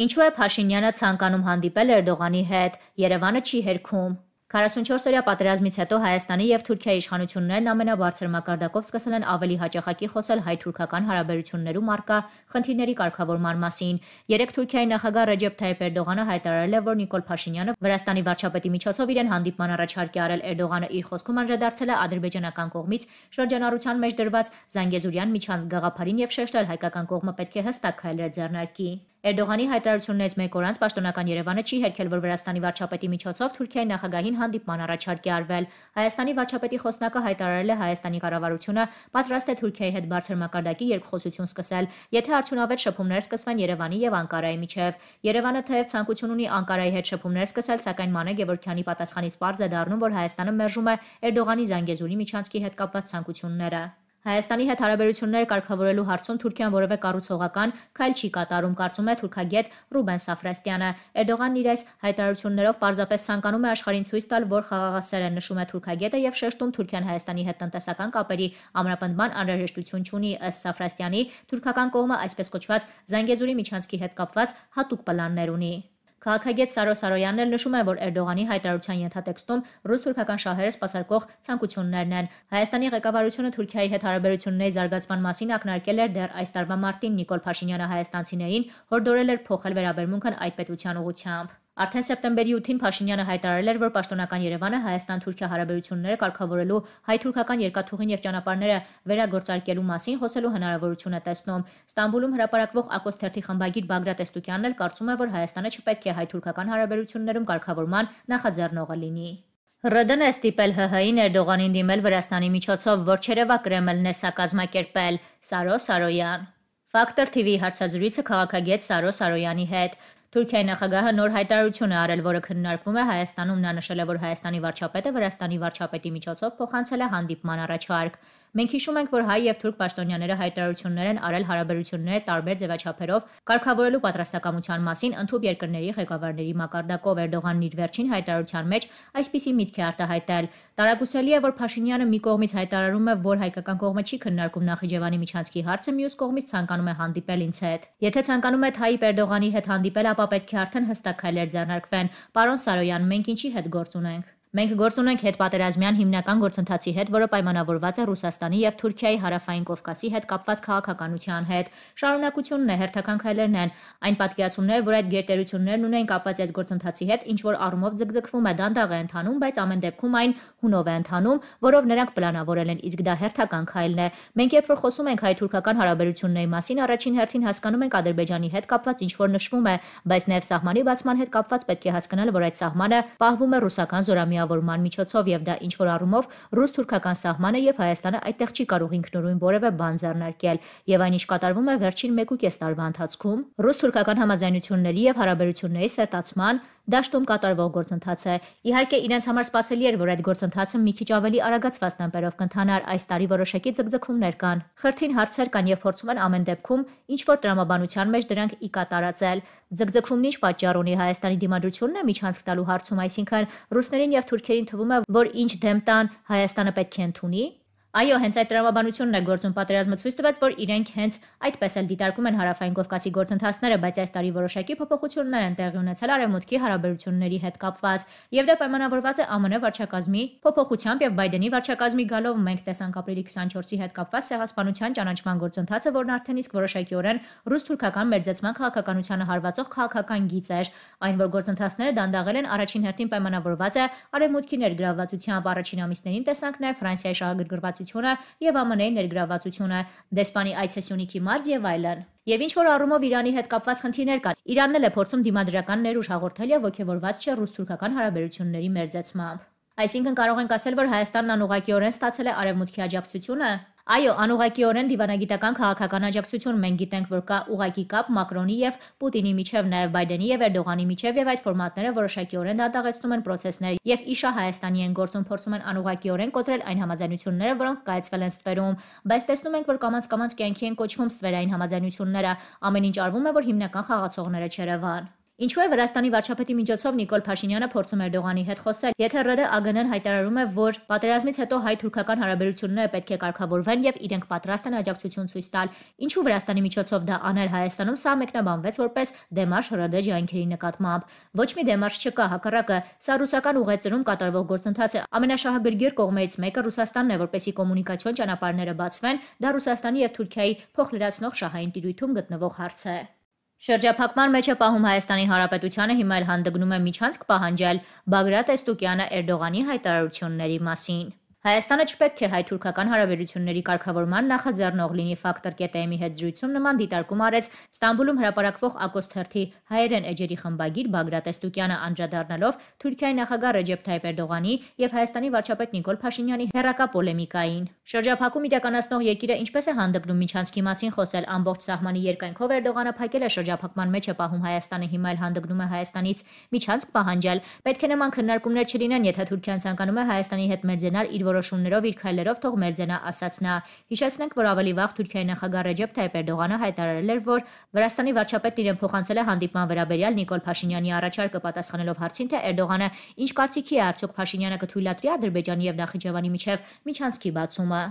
Ինչու է Փաշինյանը ցանկանում հանդիպել Էրդողանի հետ, Երևանը չի հերքում։ 44-օրյա պատերազմից հետո Հայաստանի եւ Թուրքիայի իշխանություններն ամենաբարձր մակարդակով սկսել են ավելի հաճախակի խոսել հայ-թուրքական հարաբերություններում արկա խնդիրների կարգավորման մասին։ Երեք Թուրքիայի նախագահ Ռեջեփ Թայիպ Էրդողանը հայտարարել է, որ Նիկոլ Փաշինյանը Վրաստանի վարչապետի միջոցով իրեն հանդիպման առաջարկ է արել Էրդողանը իր խոսքում անդրադարձել է ադրբեջանական կողմից շրջանառության մեջ դրված Զանգեզուրյան միջանց գաղափարին եւ շեշտել հայկական կողմը պետք է հստակ քայլեր ձեռնարկի։ Էրդողանի հայտարարություններից մեկ օր անց պաշտոնական Երևանը չի հերքել, որ Վրաստանի վարչապետի միջոցով Թուրքիայի նախագահին հանդիպման առաջարկ է արվել։ Հայաստանի վարչապետի խոսնակը հայտարարել է Հայաստանի կառավարությունը պատրաստ է Թուրքիայի հետ բարձր մակարդակի երկխոսություն սկսել, եթե արդյունավետ շփումներ սկսվեն Երևանի եւ Անկարայի միջև։ Երևանը թեև ցանկություն ունի Անկարայի հետ շփումներ սկսել, սակայն Մանե Գևորգյանի պատասխանից պարզ է դառնում, որ Հայաստանը մերժում է Էրդողանի Զանգեզուրի միջանցքի հետ կապված ցանկությունները։ Հայաստանի հետ հարաբերությունները կարգավորելու հարցում Թուրքիան որևէ կառուցողական քայլ չի կատարում, կարծում է թուրքագետ Ռուբեն Սաֆրաստյանը։ Էրդողանն իր այս հայտարարություններով պարզապես ցանկանում է աշխարհին ցույց տալ, որ խաղաղասեր է, նշում է թուրքագետը եւ շեշտում Թուրքիան Հայաստանի հետ տնտեսական կապերի ամրապնդման անհրաժեշտություն չունի, ըստ Սաֆրաստյանի, թուրքական կողմը այսպես կոչված Զանգեզուրի միջանցքի հետ կապված հատուկ պլաններ ունի։ Քաղաքագետ Սարո Սարոյանն էլ նշում է, որ Էրդողանի հայտարարության ենթատեքստում ռուս-թուրքական շահերը սպասարկող ցանկություններն են։ Հայաստանի ղեկավարությունը Թուրքիայի հետ հարաբերությունների զարգացման մասին ակնարկել էր դեռ այս տարվա մարտին Նիկոլ Փաշինյանը հայաստանցիներին հորդորել էր փոխել վերաբերմունքն այդ պետության ուղությամբ։ Արդեն սեպտեմբերի 8-ին Փաշինյանը հայտարարել էր, որ պաշտոնական Երևանը Հայաստան-Թուրքիա հարաբերությունները կարգավորելու հայ-թուրքական երկաթուղին եւ ճանապարհները վերագործարկելու մասին խոսելու հնարավորություն է տեսնում։ Ստամբուլում հրապարակվող ԱԿՕՍ թերթի խմբագիր Բագրատ Էստուկյանն էլ կարծում է, որ Հայաստանը չպետք է հայ-թուրքական հարաբերություններում կարգավորման նախաձեռնողը լինի։ ՌԴՆ-ը ստիպել ՀՀ-ի Էրդողանին դիմել Վրաստանի միջոցով, որ Չերևա Կրեմլն է սա կազմակերպել։ Սարո Սարոյան Factor TV հարցազրույցը քաղաքագետ Սարո Սարոյանի հետ Թուրքիայի նախագահը նոր հայտարարություն է արել, որը քննարկվում է Հայաստանում։ Նա նշել է, որ Հայաստանի վարչապետը Վրաստանի վարչապետի միջոցով փոխանցել է հանդիպման առաջարկ։ Մենք հիշում ենք, որ հայ եւ թուրք պաշտոնյաները հայտարարություններ են արել հարաբերությունները տարբեր ձևաչափերով կարգավորելու պատրաստակամության մասին ընդհանուր երկրների ղեկավարների մակարդակով Էրդողանն իր վերջին հայտարարության մեջ այսպիսի միտք է արտահայտել. Տարակուսելի է, որ Փաշինյանը մի կողմից հայտարարում է, որ հայկական կողմը չի քննարկում Նախիջևանի միջանցքի հարցը, մյուս կողմից ցանկանում է հանդիպել ինձ հետ։ Եթե ցանկանում է Թայիպ Էրդողանի հետ հանդիպել, ապա պետք է արդեն հստակ քայլեր ձեռնարկվեն։ Պարոն Սարոյան, մենք ինչի հետ գործ ունենք։ Մենք գործ ունենք հետպատերազմյան հիմնական գործընթացի հետ, որը պայմանավորված է Ռուսաստանի եւ Թուրքիայի հարավային Կովկասի հետ կապված քաղաքականության հետ։ Շարունակությունն է հերթական քայլերն են, այն պատկերացումները, որ այդ գերտերություններն ունեն կապված այս գործընթացի հետ, ինչ որ առումով ձգձգվում է, դանդաղ է ընթանում, բայց ամեն դեպքում այն հունով է ընթանում, որով նրանք պլանավորել են, իսկ դա հերթական քայլն է։ Մենք երբ որ խոսում ենք հայ-թուրքական հարաբերությունների մասին, առաջին հերթին հասկանում ենք Ադրբեջանի հետ կապված ինչ որ նշվում է, բայց նաեւ սահմանի բացման հետ կապված պետք է հասկանալ, որ այդ սահմանը պահվում է ռուսական զորամիտ միավորման միջոցով եւ դա ինչ որ առումով ռուս-թուրքական սահմանը եւ Հայաստանը այդտեղ չի կարող ինքնուրույն որևէ բան ձեռնարկել եւ այնինչ կատարվում է վերջին 1.5 տարվա ընթացքում ռուս-թուրքական համաձայնությունների եւ հարաբերությունների սերտացման դաշտում կատարվող գործընթաց է։ Իհարկե, իրենց համար սпасելի էր, որ այդ գործընթացը մի քիչ ավելի արագացված տեմպերով կընթանար, այս տարի որոշակի ձգձգումներ կան։ Խրթին հարցեր կան եւ փորձում են ամեն դեպքում ինչ որ տրամաբանության մեջ դրանք ի կատարածել։ Ձգձգումն ինչ պատճառ ունի Հայաստանի դիմադրությունն է միջանցք տալու հարցում, այսինքն ռուսներին եւ թուրքերին թվում է, որ ինչ դեմ տան Հայաստանը պետք է ընդունի։ Այո, հենց այդ տրամաբանությունն է գործում պատերազմը ցույց տվեց, որ իրենք հենց այդպես էլ դիտարկում են հարավային Կովկասի գործընթացները, բայց այս տարի որոշակի փոփոխություններ են տեղի ունեցել արևմուտքի հարաբերությունների հետ կապված, եւ դա պայմանավորված է ԱՄՆ վարչակազմի փոփոխությամբ եւ Բայդենի վարչակազմի գալով մենք տեսանք ապրիլի 24-ի հետ կապված սեղասպանության ճանաչման գործընթացը, որն արդեն իսկ որոշակիորեն ռուս-թուրքական մերձեցման քաղաքականությանը հարվածող քաղաքական գիծ էր, այն որ գործընթացները դանդաղել են առաջին հերթին պայմանավորված է արևմուտքի ներգրավվածությամբ առաջին ամիսներին տեսանք նաեւ Ֆրանսիայի շահագրգռված ներգրավվածությունը եւ ԱՄՆ-ի ներգրավվածությունը, դեսպանի այցը Սյունիքի մարզ եւ այլն։ Եվ ինչ որ առումով Իրանի հետ կապված խնդիրներ կան։ Իրանն էլ է փորձում դիմադրական ներուժ հաղորդել եւ ողջևորված չէ ռուս-թուրքական հարաբերությունների մերձեցմամբ։ Այսինքն կարող ենք ասել, որ Հայաստանն անուղակիորեն ստացել է արևմուտքի աջակցությունը Այո, անուղակիորեն դիվանագիտական քաղաքական աջակցություն մենք գիտենք, որ կա ուղակի կապ Մակրոնի եւ Պուտինի միջև, նաեւ Բայդենի եւ Էրդողանի միջև եւ այդ ֆորմատները որոշակիորեն դատաղեցնում են process-ները եւ իշա Հայաստանի են գործում փորձում են անուղակիորեն կոտրել այն համաձայնությունները, որոնք կայացվել են ստվերում, բայց տեսնում ենք, որ կամած կամած կյանքի են կոչվում ստվերային համաձայնությունները, ամեն ինչ արվում է, որ հիմնական խաղացողները չերևան։ Ինչու է Վրաստանի վարչապետի միջոցով Նիկոլ Փաշինյանը փորձում Էրդողանի հետ խոսել, եթե ՌԴ ԱԳՆ-ն հայտարարում է, որ պատերազմից հետո հայ-թուրքական հարաբերությունները պետք է կարգավորվեն եւ իրենք պատրաստ են աջակցություն ցույց տալ։ Ինչու Վրաստանի միջոցով դա անել Հայաստանում սա մեկնաբանվեց որպես դեմարշ ՌԴ ջանքերի նկատմամբ։ Ոչ մի դեմարշ չկա, հակառակը, սա ռուսական ուղեցրում կատարվող գործընթաց է։ Ամենաշահագրգիռ կողմերից մեկը Ռուսաստանն է, որպեսի կոմունիկացիոն ճանապարհները բացվեն, դա Ռուսաստանի եւ Թուրքիայի փոխլրացնող շահային տիրույթում գտնվող հարց է։ Շրջափակման մեջ է պահում Հայաստանի Հանրապետությանը հիմա էլ հանդգնում է միջանցք պահանջել Բագրատ Էստուկյանը Էրդողանի հայտարարությունների մասին։ Հայաստանը չպետք է հայ-թուրքական հարաբերությունների կարգավորման նախաձեռնող լինի ֆակտոր կետեմի հետ զրույցում նման դիտարկում արեց Ստամբուլում հրապարակվող Ակոս թերթի հայերեն էջերի խմբագիր Բագրատ Էստուկյանը անդրադառնալով Թուրքիայի նախագահ Ռեջեփ Թայիպ Էրդողանի եւ Հայաստանի վարչապետ Նիկոլ Փաշինյանի հերակա պոլեմիկային։ Շրջափակում իրականացնող երկիրը ինչպես է հանդգնում միջանցքի մասին խոսել ամբողջ սահմանի երկայնքով Էրդողանը փակել է շրջափակման մեջ է պահում Հայաստանը հիմա էլ հանդգնում է Հայաստանից միջանցք պահանջել։ Պետք է նման քննարկումներ չլինեն, եթե Թուրքիան ցանկանում է Հայաստանի հետ մերձենալ իր որոշումներով իր քայլերով թող մերձենա ասաց նա։ Հիշեցնենք, որ ավելի վաղ Թուրքիայի նախագահ Ռեջեփ Թայիպ Էրդողանը հայտարարել էր, որ Վրաստանի վարչապետն իրեն փոխանցել է հանդիպման վերաբերյալ Նիկոլ Փաշինյանի առաջարկը պատասխանելով հարցին, թե Էրդողանը ինչ կարծիքի է արդյոք Փաշինյանը կթույլատրի Ադրբեջանի եւ Նախիջևանի միջև միջանցքի բացումը։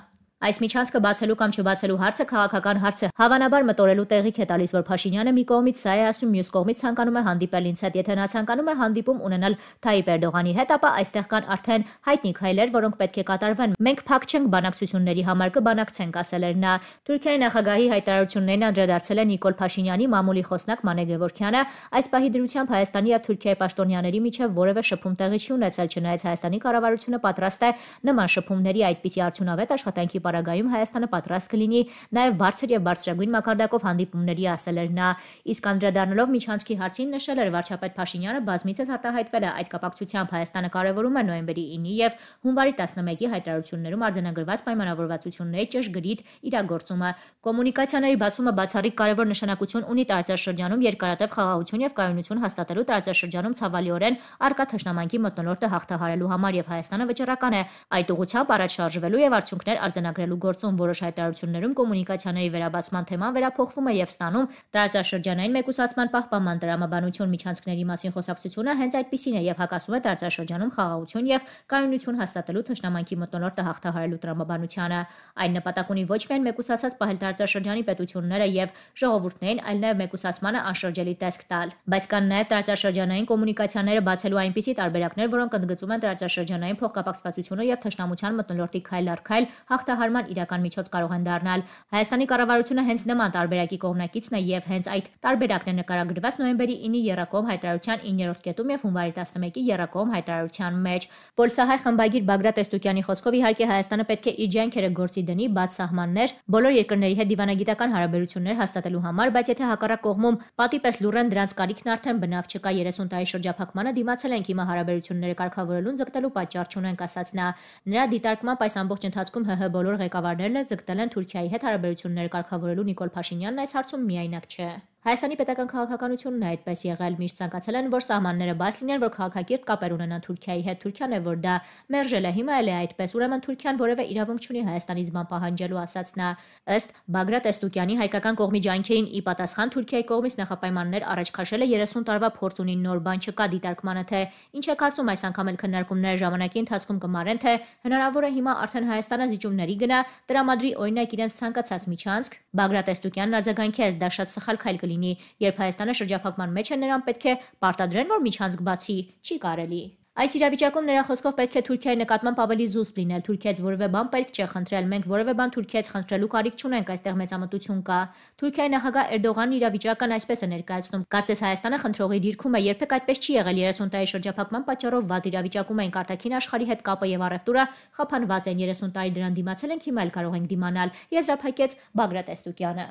Այս միջանցքը բացելու կամ չբացելու հարցը քաղաքական հարց է։ Հավանաբար մտորելու տեղիք է տալիս, որ Փաշինյանը մի կողմից սա է ասում, մյուս կողմից ցանկանում է հանդիպել ինձ հետ։ Եթե նա ցանկանում է հանդիպում ունենալ Թայիպ Էրդողանի հետ, ապա այստեղ կան արդեն հայտնի քայլեր, որոնք պետք է կատարվեն։ Մենք փակ չենք բանակցությունների համար կբանակցենք, ասել էր նա։ Թուրքիայի նախագահի հայտարարություններին անդրադարձել է Նիկոլ Փաշինյանի մամուլի խոսնակ Մանե Գևորքյանը։ Այս պահի դրությամբ Հայաստանի եւ Թուրքիայի պաշտոնյաների միջև որևէ շփում տեղի չի ունեցել, չնայած Հայաստանի կառավարությունը պատրաստ է նման շփումների այդպիսի արդյունավետ աշխատանքի պարագայում Հայաստանը պատրաստ կլինի նաև բարձր եւ բարձրագույն մակարդակով հանդիպումների ասել էր նա։ Իսկ անդրադառնալով Միչանցկի հարցին նշել էր վարչապետ Փաշինյանը բազմիցս արտահայտվել է այդ կապակցությամբ Հայաստանը կարևորում է նոյեմբերի 9-ի եւ հունվարի 11-ի հայտարարություններում արձանագրված պայմանավորվածությունների ճշգրիտ իրագործումը։ Կոմունիկացիաների բացումը բացառիկ կարևոր նշանակություն ունի տարածաշրջանում երկարատև խաղաղություն եւ կայունություն հաստատելու տարածաշրջանում ցավալիորեն արկա թշնամանքի մտնոլորտը հաղթահարելու համար եւ Հայաստանը վճռական է այդ ուղությամբ առաջ շարժվելու եւ արդյունքներ արձանագրելու մաքրելու գործում որոշ հայտարարություններում կոմունիկացիաների վերաբացման թեման վերափոխվում է եւ ստանում տարածաշրջանային մեկուսացման պահպանման դրամաբանություն միջանցքների մասին խոսակցությունը հենց այդպիսին է եւ հակասում է տարածաշրջանում խաղաղություն եւ կայունություն հաստատելու թշնամանքի մտնոլորտը հաղթահարելու դրամաբանությանը։ Այն նպատակ ունի ոչ միայն մեկուսացած պահել տարածաշրջանի պետությունները եւ ժողովուրդներին, այլ նաեւ մեկուսացմանը անշրջելի տեսք տալ։ Բայց կան նաեւ տարածաշրջանային կոմունիկացիաները բացելու այնպիսի տարբերակներ, որոնք ընդգծում են տարածաշրջանային փոխկապակցվածությունը եւ թշնամության մտնոլորտի քայլ առ քայլ հաղթահար կատարման իրական միջոց կարող են դառնալ։ Հայաստանի կառավարությունը հենց նման տարբերակի կողմնակիցն է եւ հենց այդ տարբերակն է նկարագրված նոյեմբերի 9-ի Երակոմ հայտարարության 9-րդ կետում եւ հունվարի 11-ի Երակոմ հայտարարության մեջ։ Պոլսահայ խմբագիր Բագրատ Էստուկյանի խոսքով իհարկե Հայաստանը պետք է իր ջանքերը գործի դնի բաց սահմաններ բոլոր երկրների հետ դիվանագիտական հարաբերություններ հաստատելու համար, բայց եթե հակառակ կողմում պատիպես լուրեն դրանց կարիքն արդեն բնավ չկա 30 տարի շրջափակմանը դիմացել են հիմա հարաբերությունները կարգավորելուն ձգտելու պատճառ չունենք ասաց նա։ Նրա դիտարկմամբ այս ամբողջ ընթացքում ՀՀ բոլոր կարևոր ղեկավարներն էլ ձգտել են Թուրքիայի հետ հարաբերություններ կարգավորելու Նիկոլ Փաշինյանն այս հարցում միայնակ չէ։ Հայաստանի պետական քաղաքականությունն է այդպես եղել, միշտ ցանկացել են, որ սահմանները բաց լինեն, որ քաղաքագիրտ կապեր ունենան Թուրքիայի հետ։ Թուրքիան է, որ դա մերժել է, հիմա էլ է այդպես։ Ուրեմն Թուրքիան որևէ իրավունք չունի Հայաստանի զման պահանջելու, ասաց նա։ Ըստ Բագրատ Էստուկյանի հայկական կողմի ջանքերին ի պատասխան Թուրքիայի կողմից նախապայմաններ առաջ քաշելը 30 տարվա փորձ ունի նոր բան չկա դիտարկմանը, թե ինչ է կարծում այս անգամ էլ քննարկումները ժամանակի ընթացքում կմարեն, թե հնարավոր է հիմա արդեն Հայաստանը զիջումների գնա, տրամադրի օրինակ իրենց ցանկացած միջանցք։ Բագրատ Էստուկյանն արձագանքեց, դա շատ սխալ քայլ կլինի։ Երբ Հայաստանը շրջափակման մեջ է, նրան պետք է պարտադրեն, որ միջանցք բացի չի կարելի։ Այս իրավիճակում նրա խոսքով պետք է Թուրքիայի նկատմամբ ավելի զուսպ լինել։ Թուրքիայից որևէ բան պետք չէ խնդրել։ Մենք որևէ բան Թուրքիայից խնդրելու կարիք չունենք, այստեղ մեծամտություն կա։ Թուրքիայի նախագահ Էրդողանն իրավիճակն այսպես է ներկայացնում. Կարծես Հայաստանը խնդրողի դիրքում է, երբեք այդպես չի եղել 30 տարի շրջափակման պատճառով վատ իրավիճակում են արտաքին աշխարհի հետ կապը եւ առևտուրը խափանված են 30 տարի դրան դիմացել ենք, հիմա էլ կարող ենք դիմանալ։ Եզրափակեց Բագրատ Էստուկյանը։